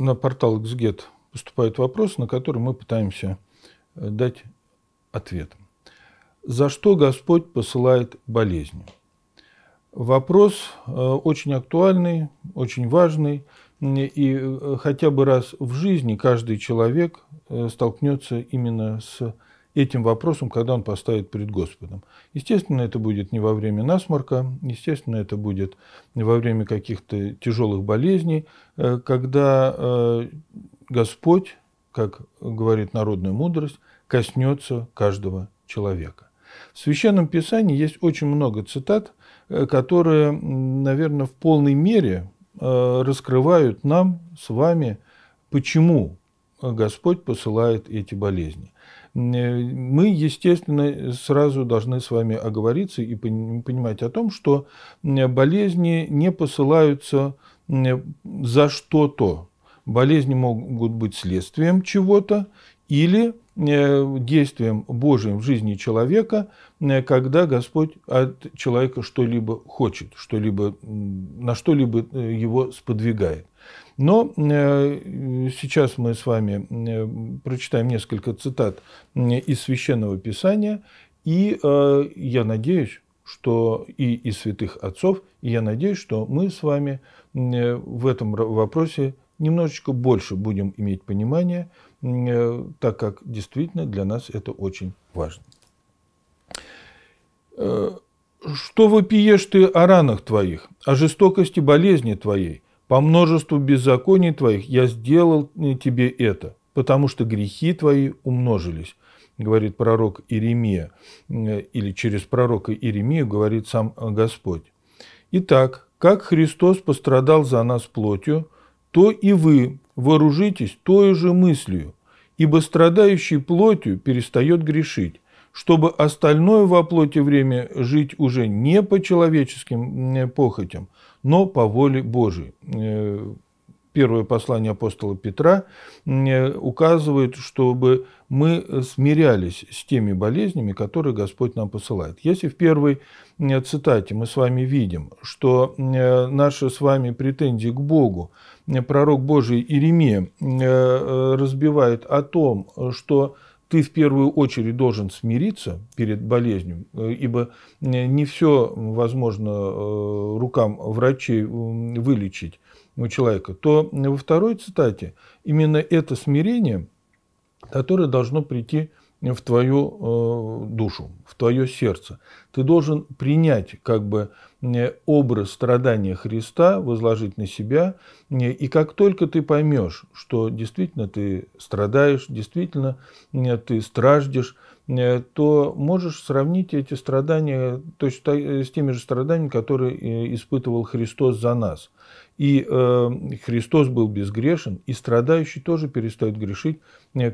на портал XGET поступает вопрос, на который мы пытаемся э, дать ответ. За что Господь посылает болезни? Вопрос э, очень актуальный, очень важный. И э, хотя бы раз в жизни каждый человек столкнется именно с этим вопросом, когда он поставит перед Господом. Естественно, это будет не во время насморка, естественно, это будет не во время каких-то тяжелых болезней, э, когда э, Господь, как говорит народная мудрость, коснется каждого человека. В Священном Писании есть очень много цитат, э, которые, наверное, в полной мере раскрывают нам с вами, почему Господь посылает эти болезни. Э, мы, естественно, сразу должны с вами оговориться и понимать о том, что э, болезни не посылаются э, за что-то. Болезни могут быть следствием чего-то или действием Божьим в жизни человека, когда Господь от человека что-либо хочет, что-либо, на что-либо его сподвигает. Но э, сейчас мы с вами э, прочитаем несколько цитат э, из Священного Писания, и я надеюсь, что и из святых отцов, и я надеюсь, что мы с вами в этом вопросе немножечко больше будем иметь понимание, так как действительно для нас это очень важно. «Что вопиешь ты о ранах твоих, о жестокости болезни твоей?» По множеству беззаконий твоих я сделал тебе это, потому что грехи твои умножились, говорит пророк Иеремия, э, или через пророка Иеремию говорит сам Господь. Итак, как Христос пострадал за нас плотью, то и вы вооружитесь той же мыслью, ибо страдающий плотью перестает грешить, чтобы остальное во плоти время жить уже не по человеческим похотям, но по воле Божией. Э, первое послание апостола Петра э, указывает, чтобы мы смирялись с теми болезнями, которые Господь нам посылает. Если в первой цитате мы с вами видим, что э, наши с вами претензии к Богу пророк Божий Иеремия разбивает о том, что ты в первую очередь должен смириться перед болезнью, э, ибо э, не все возможно э, рукам врачей вылечить у человека, то во второй цитате именно это смирение, которое должно прийти в твою э, душу, в твое сердце. Ты должен принять как бы э, образ страдания Христа, возложить на себя. Э, и как только ты поймешь, что действительно ты страдаешь, действительно ты страждешь, Э, то можешь сравнить эти страдания точно э, с теми же страданиями, которые э, испытывал Христос за нас. И Христос был безгрешен, и страдающий тоже перестает грешить,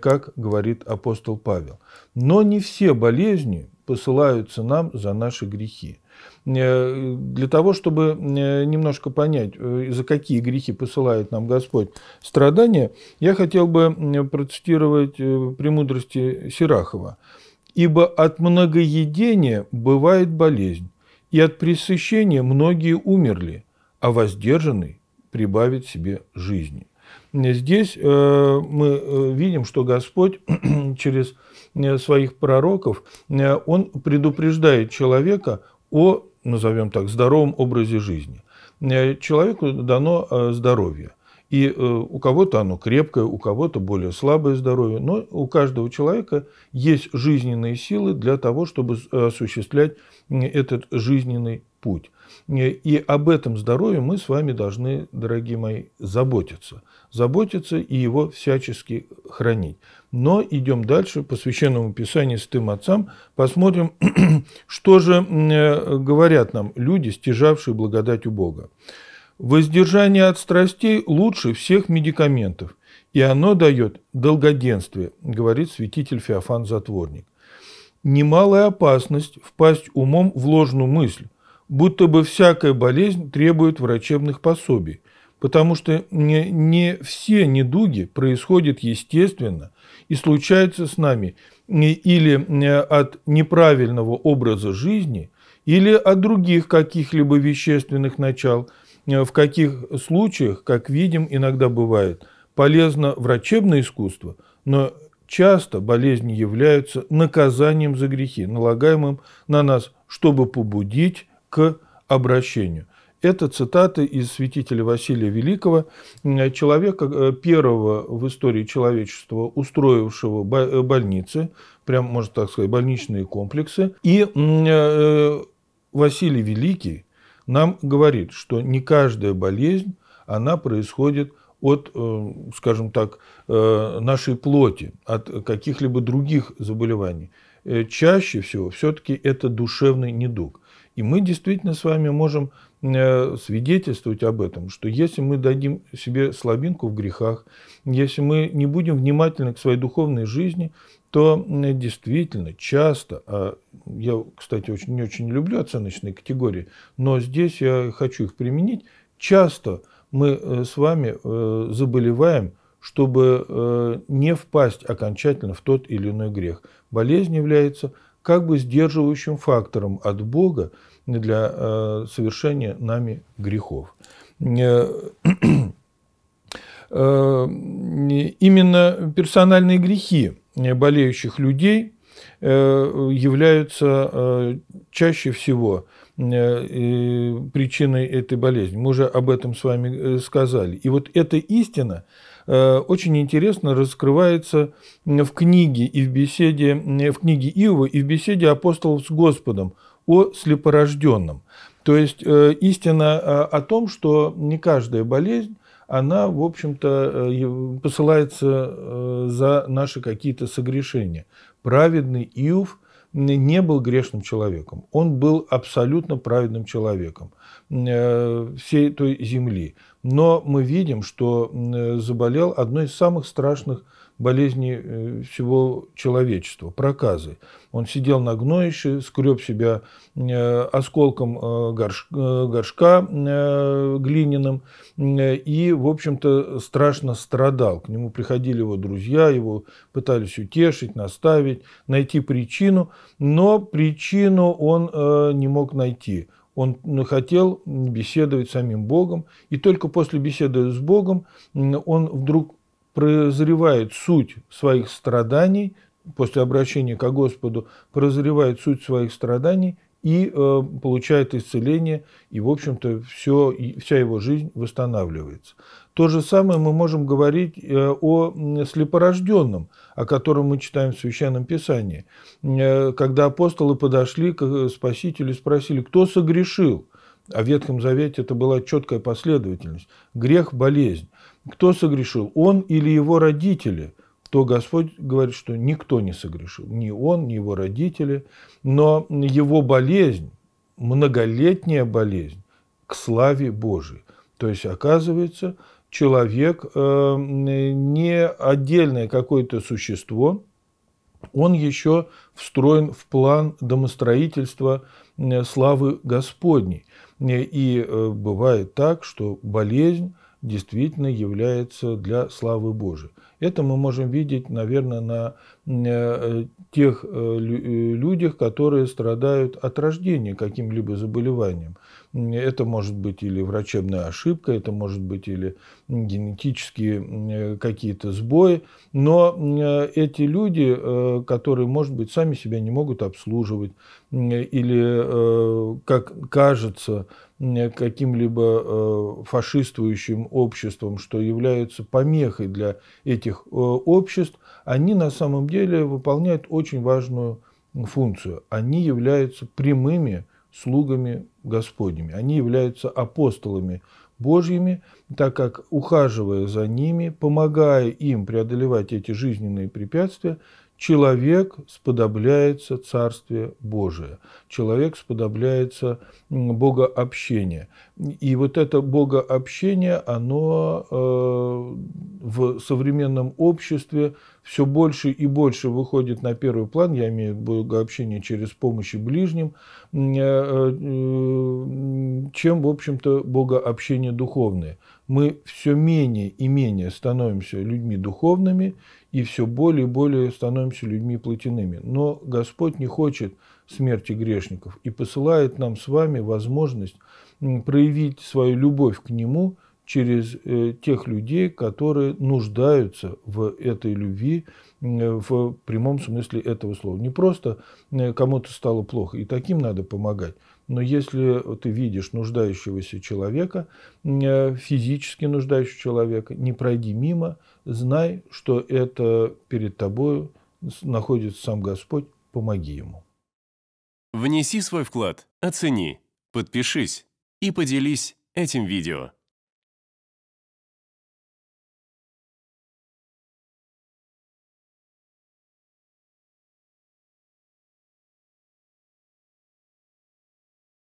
как говорит апостол Павел. Но не все болезни посылаются нам за наши грехи. Для того, чтобы немножко понять, за какие грехи посылает нам Господь страдания, я хотел бы процитировать премудрости Сирахова ибо от многоедения бывает болезнь, и от пресыщения многие умерли, а воздержанный прибавит себе жизни». Здесь э, мы э, видим, что Господь через э, своих пророков, он предупреждает человека о, назовем так, здоровом образе жизни. Человеку дано здоровье. И э, у кого-то оно крепкое, у кого-то более слабое здоровье, но у каждого человека есть жизненные силы для того, чтобы э, осуществлять этот жизненный путь. Э, и об этом здоровье мы с вами должны, дорогие мои, заботиться. Заботиться и его всячески хранить. Но идем дальше по Священному Писанию с тем отцам. Посмотрим, что же говорят нам люди, стяжавшие благодать у Бога. Воздержание от страстей лучше всех медикаментов, и оно дает долгоденствие, говорит святитель Феофан Затворник. Немалая опасность впасть умом в ложную мысль, будто бы всякая болезнь требует врачебных пособий, потому что не, не все недуги происходят естественно и случаются с нами или э, от неправильного образа жизни, или от других каких-либо вещественных начал – Э, в каких случаях, как видим, иногда бывает, полезно врачебное искусство, но часто болезни являются наказанием за грехи, налагаемым на нас, чтобы побудить к обращению. Это цитаты из святителя Василия Великого, человека, э, первого в истории человечества устроившего э, больницы, прям, можно так сказать, больничные комплексы. И Василий Великий нам говорит, что не каждая болезнь, она происходит от, э, скажем так, э, нашей плоти, от каких-либо других заболеваний. Э, чаще всего все-таки это душевный недуг. И мы действительно с вами можем свидетельствовать об этом, что если мы дадим себе слабинку в грехах, если мы не будем внимательны к своей духовной жизни, то действительно часто, а я, кстати, очень, не очень люблю оценочные категории, но здесь я хочу их применить, часто мы э, с вами э, заболеваем, чтобы э, не впасть окончательно в тот или иной грех. Болезнь является как бы сдерживающим фактором от Бога для совершения нами грехов. Именно персональные грехи Э, болеющих людей э, являются э, чаще всего причиной этой болезни. Мы уже об этом с вами сказали. И вот эта истина очень интересно раскрывается в книге и в беседе, в книге Иова и в беседе апостолов с Господом о слепорожденном. То есть истина о том, что не каждая болезнь она, в общем-то, э, посылается э, за наши какие-то согрешения. Праведный Иов не был грешным человеком. Он был абсолютно праведным человеком э, всей той земли. Но мы видим, что заболел одной из самых страшных болезни э, всего человечества, проказы. Он сидел на гноище, скреб себя э, осколком э, горш... горшка глиняным и, в общем-то, страшно страдал. К нему приходили его друзья, его пытались утешить, наставить, найти причину, но причину он не мог найти. Он хотел беседовать с самим Богом, и только после беседы с Богом он вдруг прозревает суть своих страданий, после обращения к Господу, прозревает суть своих страданий и э, получает исцеление, и, в общем-то, все, и вся его жизнь восстанавливается. То же самое мы можем говорить э, о слепорожденном, о котором мы читаем в Священном Писании. Э, когда апостолы подошли к э, Спасителю и спросили, кто согрешил – а в Ветхом Завете это была четкая последовательность. Грех – болезнь. Кто согрешил? Он или его родители? То Господь говорит, что никто не согрешил. Ни он, ни его родители. Но его болезнь, многолетняя болезнь, к славе Божией. То есть, оказывается, человек э, не отдельное какое-то существо, он еще встроен в план домостроительства э, славы Господней. И э, бывает так, что болезнь действительно является для славы Божией. Это мы можем видеть, наверное, на э, тех э, э, людях, которые страдают от рождения каким-либо заболеванием. Это может быть или врачебная ошибка, это может быть или генетические какие-то сбои. Но эти люди, которые, может быть, сами себя не могут обслуживать или, как кажется, каким-либо э, фашистующим обществом, что являются помехой для этих э, обществ, они на самом деле выполняют очень важную функцию. Они являются прямыми слугами Господними, они являются апостолами Божьими, так как ухаживая за ними, помогая им преодолевать эти жизненные препятствия, человек сподобляется Царствие Божие, человек сподобляется Богообщение. И вот это Богообщение, оно э, в современном обществе все больше и больше выходит на первый план, я имею в виду Богообщение через помощь ближним, э, э, чем, в общем-то, Богообщение духовное – мы все менее и менее становимся людьми духовными и все более и более становимся людьми плотяными. Но Господь не хочет смерти грешников и посылает нам с вами возможность проявить свою любовь к Нему через э, тех людей, которые нуждаются в этой любви в прямом смысле этого слова. Не просто э, кому-то стало плохо, и таким надо помогать – но если ты видишь нуждающегося человека, э, физически нуждающего человека, не пройди мимо, знай, что это перед тобою находится сам Господь, помоги ему. Внеси свой вклад, оцени, подпишись и поделись этим видео.